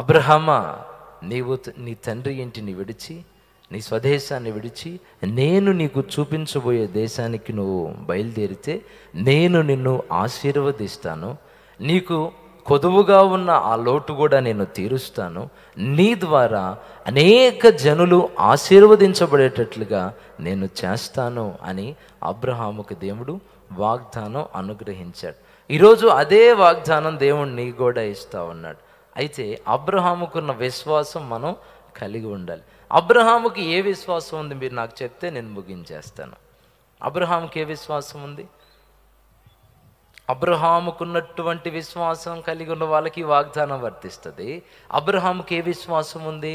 అబ్రహమా నీవు నీ తండ్రి ఇంటిని విడిచి నీ స్వదేశాన్ని విడిచి నేను నీకు చూపించబోయే దేశానికి నువ్వు బయలుదేరితే నేను నిన్ను ఆశీర్వదిస్తాను నీకు కొదువుగా ఉన్న ఆ లోటు కూడా నేను తీరుస్తాను నీ ద్వారా అనేక జనులు ఆశీర్వదించబడేటట్లుగా నేను చేస్తాను అని అబ్రహాముకు దేవుడు వాగ్దానం అనుగ్రహించాడు ఈరోజు అదే వాగ్దానం దేవుడు నీ కూడా ఇస్తా ఉన్నాడు అయితే అబ్రహాముకున్న విశ్వాసం మనం కలిగి ఉండాలి అబ్రహాముకి ఏ విశ్వాసం ఉంది మీరు నాకు చెప్తే నేను ముగించేస్తాను అబ్రహాముకి ఏ విశ్వాసం ఉంది అబ్రహాముకున్నటువంటి విశ్వాసం కలిగి ఉన్న వాళ్ళకి వాగ్దానం వర్తిస్తుంది అబ్రహాముకి ఏ విశ్వాసం ఉంది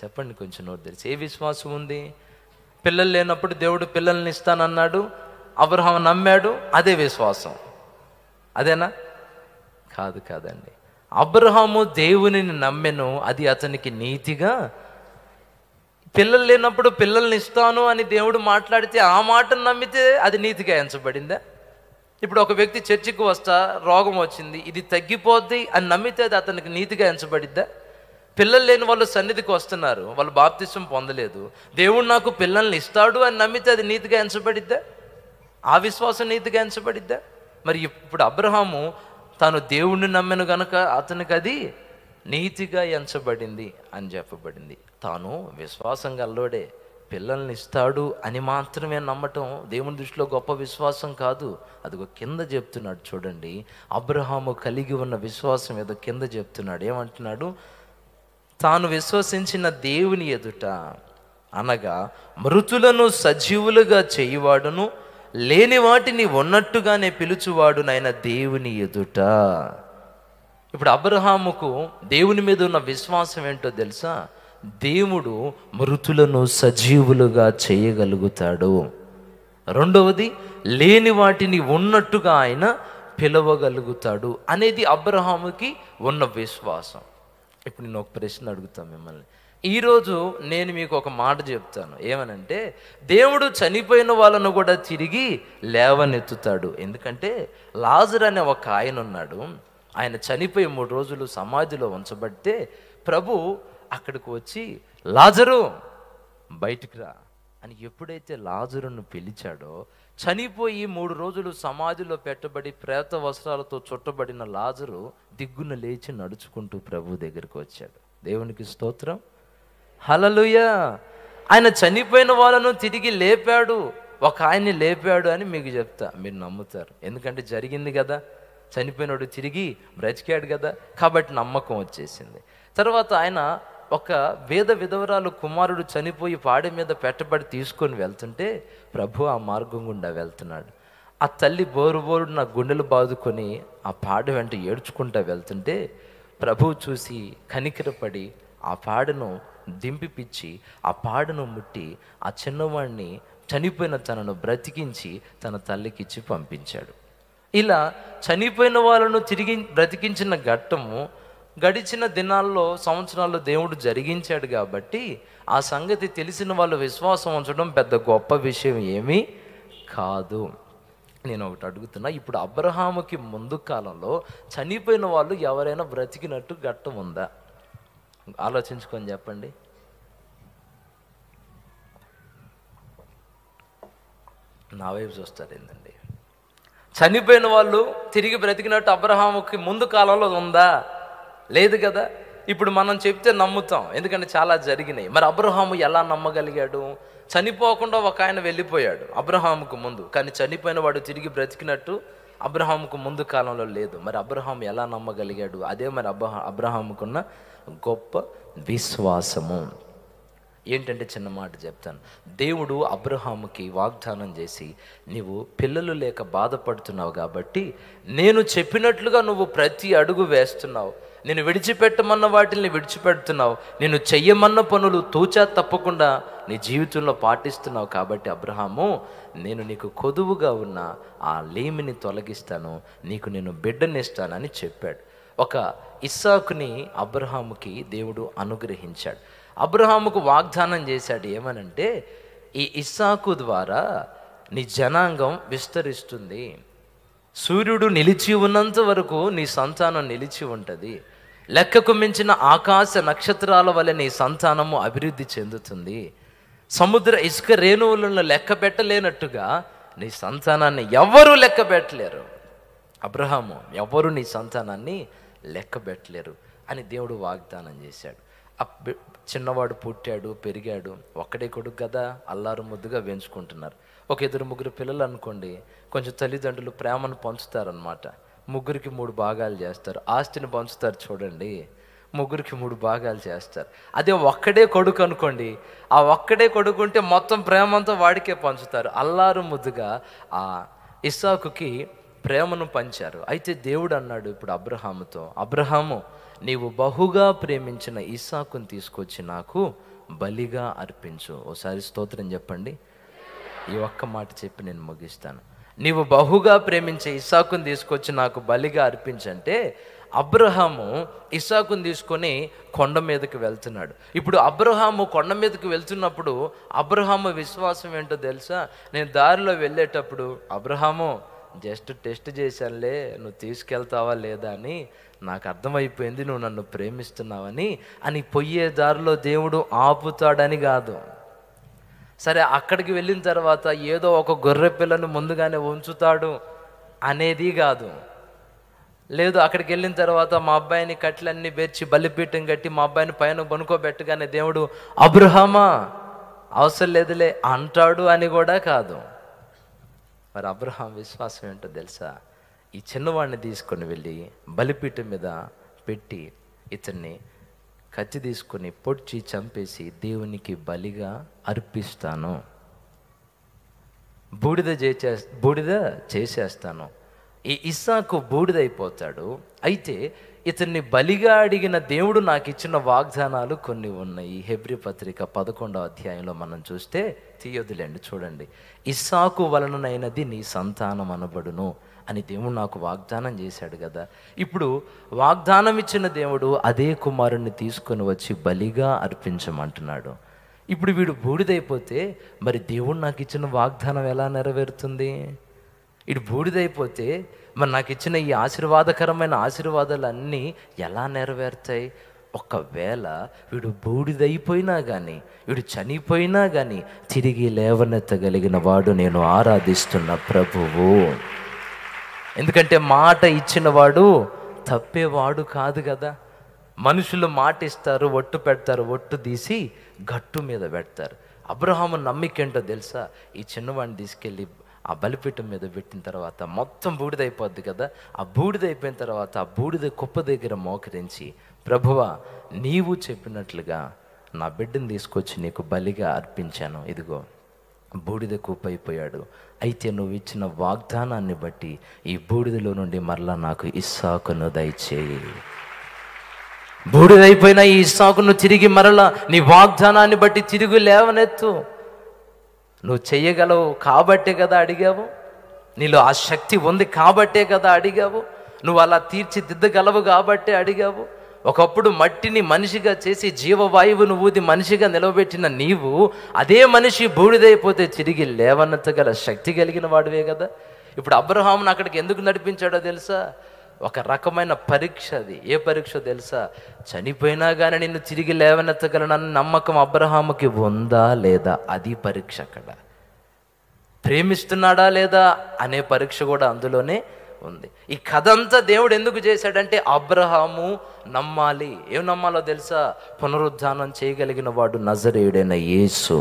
చెప్పండి కొంచెం నోరు తెలిసి ఏ విశ్వాసం ఉంది పిల్లలు లేనప్పుడు దేవుడు పిల్లల్ని ఇస్తానన్నాడు అబ్రహాం నమ్మాడు అదే విశ్వాసం అదేనా కాదు కాదండి అబ్రహాము దేవునిని నమ్మినది అది అతనికి నీతిగా పిల్లలు లేనప్పుడు పిల్లల్ని ఇస్తాను అని దేవుడు మాట్లాడితే ఆ మాటను నమ్мите అది నీతిగా ఎంచబడింది ఇప్పుడు ఒక వ్యక్తి చర్చికి వస్తా రోగం వచ్చింది ఇది తగ్గిపోద్ది అని నమ్మితే అది అతనికి నీతిగా ఎంచబడిద్ద పిల్లలు లేని వాళ్ళు సన్నిధికి వస్తున్నారు వాళ్ళు బాప్తిస్మం పొందలేదు దేవుడు నాకు పిల్లల్ని ఇస్తాడు అని నమ్మితే అది నీతిగా ఎంచబడిద్ద ఆవిశ్వాసం నీతిగా ఎంచబడిద్ద మరి ఇప్పుడు అబ్రహాము తాను దేవుణ్ణి నమ్మిన గనక అతనికి అది నీతిగా ఎంచబడింది అని చెప్పబడింది తాను విశ్వాసం గల్లోడే పిల్లల్ని ఇస్తాడు అని మాత్రమే నమ్మటం దేవుని దృష్టిలో గొప్ప విశ్వాసం కాదు అది ఒక కింద చెప్తున్నాడు చూడండి అబ్రహాము కలిగి ఉన్న విశ్వాసం ఏదో కింద చెప్తున్నాడు ఏమంటున్నాడు తాను విశ్వసించిన దేవుని ఎదుట అనగా మృతులను సజీవులుగా చేయువాడును లేని వాటిని ఉన్నట్టుగానే పిలుచువాడు నాయన దేవుని ఎదుట ఇప్పుడు అబ్రహాముకు దేవుని మీద ఉన్న విశ్వాసం ఏంటో తెలుసా దేవుడు మృతులను సజీవులుగా చేయగలుగుతాడు రెండవది లేని వాటిని ఉన్నట్టుగా ఆయన పిలవగలుగుతాడు అనేది అబ్రహాముకి ఉన్న విశ్వాసం ఇప్పుడు నేను ఒక ప్రశ్న అడుగుతాను మిమ్మల్ని ఈరోజు నేను మీకు ఒక మాట చెప్తాను ఏమనంటే దేవుడు చనిపోయిన వాళ్ళను కూడా తిరిగి లేవనెత్తుతాడు ఎందుకంటే లాజర్ అనే ఒక ఆయన ఉన్నాడు ఆయన చనిపోయి మూడు రోజులు సమాధిలో ఉంచబడితే ప్రభు అక్కడికి వచ్చి లాజరు బయటికి రా అని ఎప్పుడైతే లాజరును పిలిచాడో చనిపోయి మూడు రోజులు సమాధిలో పెట్టబడి ప్రేత వస్త్రాలతో చుట్టబడిన లాజరు దిగ్గున లేచి నడుచుకుంటూ ప్రభు దగ్గరికి వచ్చాడు దేవునికి స్తోత్రం హలలుయ ఆయన చనిపోయిన వాళ్ళను తిరిగి లేపాడు ఒక ఆయన్ని లేపాడు అని మీకు చెప్తా మీరు నమ్ముతారు ఎందుకంటే జరిగింది కదా చనిపోయినోడు తిరిగి బ్రతికాడు కదా కాబట్టి నమ్మకం వచ్చేసింది తర్వాత ఆయన ఒక వేద విధవరాలు కుమారుడు చనిపోయి పాడి మీద పెట్టబడి తీసుకొని వెళ్తుంటే ప్రభు ఆ మార్గం గుండా వెళ్తున్నాడు ఆ తల్లి బోరు బోరు నా గుండెలు బాదుకొని ఆ పాడు వెంట ఏడ్చుకుంటా వెళ్తుంటే ప్రభు చూసి కనికిరపడి ఆ పాడను దింపిపిచ్చి ఆ పాడును ముట్టి ఆ చిన్నవాణ్ణి చనిపోయిన తనను బ్రతికించి తన తల్లికిచ్చి పంపించాడు ఇలా చనిపోయిన వాళ్ళను తిరిగి బ్రతికించిన ఘట్టము గడిచిన దినాల్లో సంవత్సరాల్లో దేవుడు జరిగించాడు కాబట్టి ఆ సంగతి తెలిసిన వాళ్ళు విశ్వాసం ఉంచడం పెద్ద గొప్ప విషయం ఏమీ కాదు నేను ఒకటి అడుగుతున్నా ఇప్పుడు అబ్రహాముకి ముందు కాలంలో చనిపోయిన వాళ్ళు ఎవరైనా బ్రతికినట్టు ఘట్టం ఉందా ఆలోచించుకొని చెప్పండి నా వైపు చూస్తారు ఏంటండి చనిపోయిన వాళ్ళు తిరిగి బ్రతికినట్టు అబ్రహాముకి ముందు కాలంలో ఉందా లేదు కదా ఇప్పుడు మనం చెప్తే నమ్ముతాం ఎందుకంటే చాలా జరిగినాయి మరి అబ్రహాము ఎలా నమ్మగలిగాడు చనిపోకుండా ఒక ఆయన వెళ్ళిపోయాడు అబ్రహాముకు ముందు కానీ చనిపోయిన వాడు తిరిగి బ్రతికినట్టు అబ్రహాంకు ముందు కాలంలో లేదు మరి అబ్రహాం ఎలా నమ్మగలిగాడు అదే మరి అబ్రహ అబ్రహాంకున్న గొప్ప విశ్వాసము ఏంటంటే చిన్న మాట చెప్తాను దేవుడు అబ్రహాముకి వాగ్దానం చేసి నీవు పిల్లలు లేక బాధపడుతున్నావు కాబట్టి నేను చెప్పినట్లుగా నువ్వు ప్రతి అడుగు వేస్తున్నావు నేను విడిచిపెట్టమన్న వాటిని విడిచిపెడుతున్నావు నేను చెయ్యమన్న పనులు తూచా తప్పకుండా నీ జీవితంలో పాటిస్తున్నావు కాబట్టి అబ్రహాము నేను నీకు కొదువుగా ఉన్న ఆ లేమిని తొలగిస్తాను నీకు నేను బిడ్డనిస్తానని చెప్పాడు ఒక ఇస్సాకుని అబ్రహాముకి దేవుడు అనుగ్రహించాడు అబ్రహాముకు వాగ్దానం చేశాడు ఏమనంటే ఈ ఇస్సాకు ద్వారా నీ జనాంగం విస్తరిస్తుంది సూర్యుడు నిలిచి ఉన్నంత వరకు నీ సంతానం నిలిచి ఉంటుంది లెక్కకు మించిన ఆకాశ నక్షత్రాల వల్ల నీ సంతానము అభివృద్ధి చెందుతుంది సముద్ర ఇసుక రేణువులను లెక్క పెట్టలేనట్టుగా నీ సంతానాన్ని ఎవరూ లెక్క పెట్టలేరు అబ్రహాము ఎవరు నీ సంతానాన్ని లెక్క పెట్టలేరు అని దేవుడు వాగ్దానం చేశాడు చిన్నవాడు పుట్టాడు పెరిగాడు ఒక్కడే కొడుకు కదా అల్లారు ముద్దుగా పెంచుకుంటున్నారు ఒక ఇద్దరు ముగ్గురు పిల్లలు అనుకోండి కొంచెం తల్లిదండ్రులు ప్రేమను పంచుతారనమాట ముగ్గురికి మూడు భాగాలు చేస్తారు ఆస్తిని పంచుతారు చూడండి ముగ్గురికి మూడు భాగాలు చేస్తారు అదే ఒక్కడే కొడుకు అనుకోండి ఆ ఒక్కడే కొడుకు ఉంటే మొత్తం ప్రేమంతో వాడికే పంచుతారు అల్లారు ముద్దుగా ఆ ఇస్సాకుకి ప్రేమను పంచారు అయితే దేవుడు అన్నాడు ఇప్పుడు అబ్రహాముతో అబ్రహాము నీవు బహుగా ప్రేమించిన ఇస్సాకుని తీసుకొచ్చి నాకు బలిగా అర్పించు ఓసారి స్తోత్రం చెప్పండి ఈ ఒక్క మాట చెప్పి నేను ముగిస్తాను నీవు బహుగా ప్రేమించే ఇస్సాకుని తీసుకొచ్చి నాకు బలిగా అర్పించంటే అబ్రహాము ఇసాకుని తీసుకొని కొండ మీదకి వెళ్తున్నాడు ఇప్పుడు అబ్రహాము కొండ మీదకి వెళ్తున్నప్పుడు అబ్రహాము విశ్వాసం ఏంటో తెలుసా నేను దారిలో వెళ్ళేటప్పుడు అబ్రహాము జస్ట్ టెస్ట్ చేశానులే నువ్వు తీసుకెళ్తావా లేదా అని నాకు అర్థమైపోయింది నువ్వు నన్ను ప్రేమిస్తున్నావని అని పొయ్యే దారిలో దేవుడు ఆపుతాడని కాదు సరే అక్కడికి వెళ్ళిన తర్వాత ఏదో ఒక గొర్రె పిల్లను ముందుగానే ఉంచుతాడు అనేది కాదు లేదు అక్కడికి వెళ్ళిన తర్వాత మా అబ్బాయిని కట్లన్నీ బెర్చి బలిపీఠం కట్టి మా అబ్బాయిని పైన పనుకోబెట్టగానే దేవుడు అబ్రహమా అవసరం లేదులే అంటాడు అని కూడా కాదు మరి అబ్రహాం విశ్వాసం ఏంటో తెలుసా ఈ చిన్నవాడిని తీసుకొని వెళ్ళి బలిపీఠం మీద పెట్టి ఇతన్ని కత్తి తీసుకుని పొడిచి చంపేసి దేవునికి బలిగా అర్పిస్తాను బూడిద చేసే బూడిద చేసేస్తాను ఈ ఇస్సాకు బూడిదైపోతాడు అయితే ఇతన్ని బలిగా అడిగిన దేవుడు నాకు ఇచ్చిన వాగ్దానాలు కొన్ని ఉన్నాయి హెబ్రి పత్రిక పదకొండవ అధ్యాయంలో మనం చూస్తే తీయొద్దులేండి చూడండి ఇస్సాకు వలననైనది నీ సంతానం అనబడును అని దేవుడు నాకు వాగ్దానం చేశాడు కదా ఇప్పుడు వాగ్దానం ఇచ్చిన దేవుడు అదే కుమారుణ్ణి తీసుకొని వచ్చి బలిగా అర్పించమంటున్నాడు ఇప్పుడు వీడు బూడిదైపోతే మరి దేవుడు నాకు ఇచ్చిన వాగ్దానం ఎలా నెరవేరుతుంది ఇటు బూడిదైపోతే మరి నాకు ఇచ్చిన ఈ ఆశీర్వాదకరమైన ఆశీర్వాదాలన్నీ ఎలా నెరవేరుతాయి ఒకవేళ వీడు బూడిదైపోయినా కానీ వీడు చనిపోయినా కానీ తిరిగి లేవనెత్తగలిగిన వాడు నేను ఆరాధిస్తున్న ప్రభువు ఎందుకంటే మాట ఇచ్చినవాడు తప్పేవాడు కాదు కదా మనుషులు మాట ఇస్తారు ఒట్టు పెడతారు ఒట్టు తీసి గట్టు మీద పెడతారు అబ్రహాము నమ్మికేంటో తెలుసా ఈ చిన్నవాడిని తీసుకెళ్ళి ఆ బలిపీఠం మీద పెట్టిన తర్వాత మొత్తం బూడిదైపోద్ది కదా ఆ బూడిదైపోయిన తర్వాత ఆ బూడిద కుప్ప దగ్గర మోకరించి ప్రభువ నీవు చెప్పినట్లుగా నా బిడ్డను తీసుకొచ్చి నీకు బలిగా అర్పించాను ఇదిగో బూడిద కూపైపోయాడు అయితే నువ్వు ఇచ్చిన వాగ్దానాన్ని బట్టి ఈ బూడిదలో నుండి మరలా నాకు ఇస్సాకును దయచేయి బూడిదైపోయిన ఈ ఇస్సాకును తిరిగి మరలా నీ వాగ్దానాన్ని బట్టి తిరిగి లేవనెత్తు నువ్వు చెయ్యగలవు కాబట్టే కదా అడిగావు నీలో ఆ శక్తి ఉంది కాబట్టే కదా అడిగావు నువ్వు అలా తీర్చిదిద్దగలవు కాబట్టే అడిగావు ఒకప్పుడు మట్టిని మనిషిగా చేసి జీవవాయువును ఊది మనిషిగా నిలవబెట్టిన నీవు అదే మనిషి బూడిదైపోతే తిరిగి లేవన్నత గల శక్తి కలిగిన వాడివే కదా ఇప్పుడు అబ్రహామును అక్కడికి ఎందుకు నడిపించాడో తెలుసా ఒక రకమైన పరీక్ష అది ఏ పరీక్ష తెలుసా చనిపోయినా కానీ నిన్ను తిరిగి లేవనెత్తగలనన్న నమ్మకం అబ్రహాముకి ఉందా లేదా అది పరీక్ష అక్కడ ప్రేమిస్తున్నాడా లేదా అనే పరీక్ష కూడా అందులోనే ఉంది ఈ కథ అంతా దేవుడు ఎందుకు చేశాడంటే అబ్రహాము నమ్మాలి ఏం నమ్మాలో తెలుసా పునరుద్ధానం చేయగలిగిన వాడు నజరేయుడైన యేసు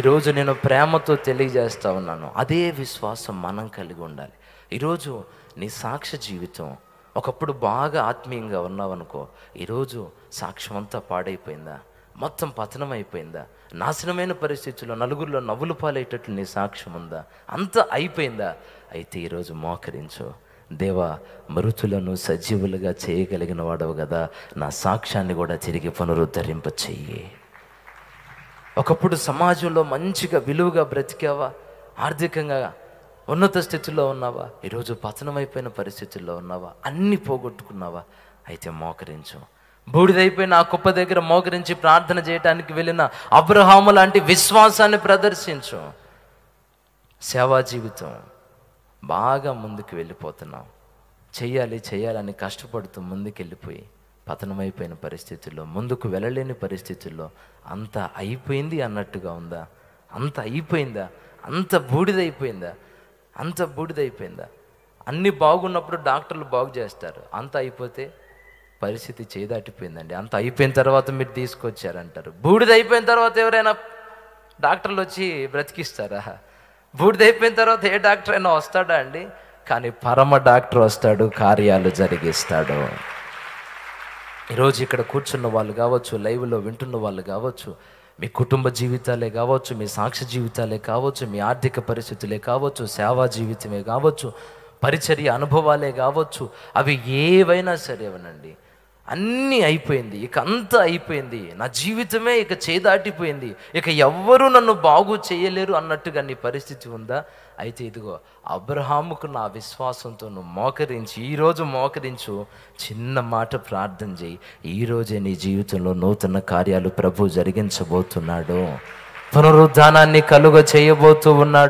ఈరోజు నేను ప్రేమతో తెలియజేస్తా ఉన్నాను అదే విశ్వాసం మనం కలిగి ఉండాలి ఈరోజు నీ సాక్ష్య జీవితం ఒకప్పుడు బాగా ఆత్మీయంగా ఉన్నావనుకో ఈరోజు సాక్ష్యం అంతా పాడైపోయిందా మొత్తం పతనం అయిపోయిందా నాశనమైన పరిస్థితుల్లో నలుగురిలో నవ్వులు పాలేటట్లు నీ సాక్ష్యం ఉందా అంత అయిపోయిందా అయితే ఈరోజు మోకరించు దేవా మృతులను సజీవులుగా చేయగలిగిన వాడవు కదా నా సాక్ష్యాన్ని కూడా తిరిగి పునరుద్ధరింప చెయ్యి ఒకప్పుడు సమాజంలో మంచిగా విలువగా బ్రతికావా ఆర్థికంగా ఉన్నత స్థితిలో ఉన్నావా ఈరోజు పతనమైపోయిన పరిస్థితుల్లో ఉన్నావా అన్ని పోగొట్టుకున్నావా అయితే మోకరించు బూడిదైపోయిన ఆ కుప్ప దగ్గర మోకరించి ప్రార్థన చేయడానికి వెళ్ళిన అబ్రహాము లాంటి విశ్వాసాన్ని ప్రదర్శించు సేవా జీవితం బాగా ముందుకు వెళ్ళిపోతున్నాం చెయ్యాలి చేయాలని కష్టపడుతూ ముందుకెళ్ళిపోయి పతనమైపోయిన పరిస్థితుల్లో ముందుకు వెళ్ళలేని పరిస్థితుల్లో అంత అయిపోయింది అన్నట్టుగా ఉందా అంత అయిపోయిందా అంత బూడిదైపోయిందా అంత బూడిదైపోయిందా అన్ని బాగున్నప్పుడు డాక్టర్లు బాగు చేస్తారు అంత అయిపోతే పరిస్థితి చేదాటిపోయిందండి అంత అయిపోయిన తర్వాత మీరు తీసుకొచ్చారంటారు బూడిదైపోయిన తర్వాత ఎవరైనా డాక్టర్లు వచ్చి బ్రతికిస్తారా బూడిదైపోయిన తర్వాత ఏ డాక్టర్ అయినా వస్తాడా అండి కానీ పరమ డాక్టర్ వస్తాడు కార్యాలు జరిగిస్తాడు ఈరోజు ఇక్కడ కూర్చున్న వాళ్ళు కావచ్చు లైవ్లో వింటున్న వాళ్ళు కావచ్చు మీ కుటుంబ జీవితాలే కావచ్చు మీ సాక్ష్య జీవితాలే కావచ్చు మీ ఆర్థిక పరిస్థితులే కావచ్చు సేవా జీవితమే కావచ్చు పరిచర్య అనుభవాలే కావచ్చు అవి ఏవైనా అవనండి అన్నీ అయిపోయింది ఇక అంతా అయిపోయింది నా జీవితమే ఇక చేదాటిపోయింది ఇక ఎవ్వరూ నన్ను బాగు చేయలేరు అన్నట్టుగా నీ పరిస్థితి ఉందా అయితే ఇదిగో అబ్రహాముకు నా విశ్వాసంతో నువ్వు మోకరించి ఈరోజు మోకరించు చిన్న మాట ప్రార్థన చేయి ఈరోజే నీ జీవితంలో నూతన కార్యాలు ప్రభు జరిగించబోతున్నాడు పునరుద్ధానాన్ని కలుగ చేయబోతూ ఉన్నాడు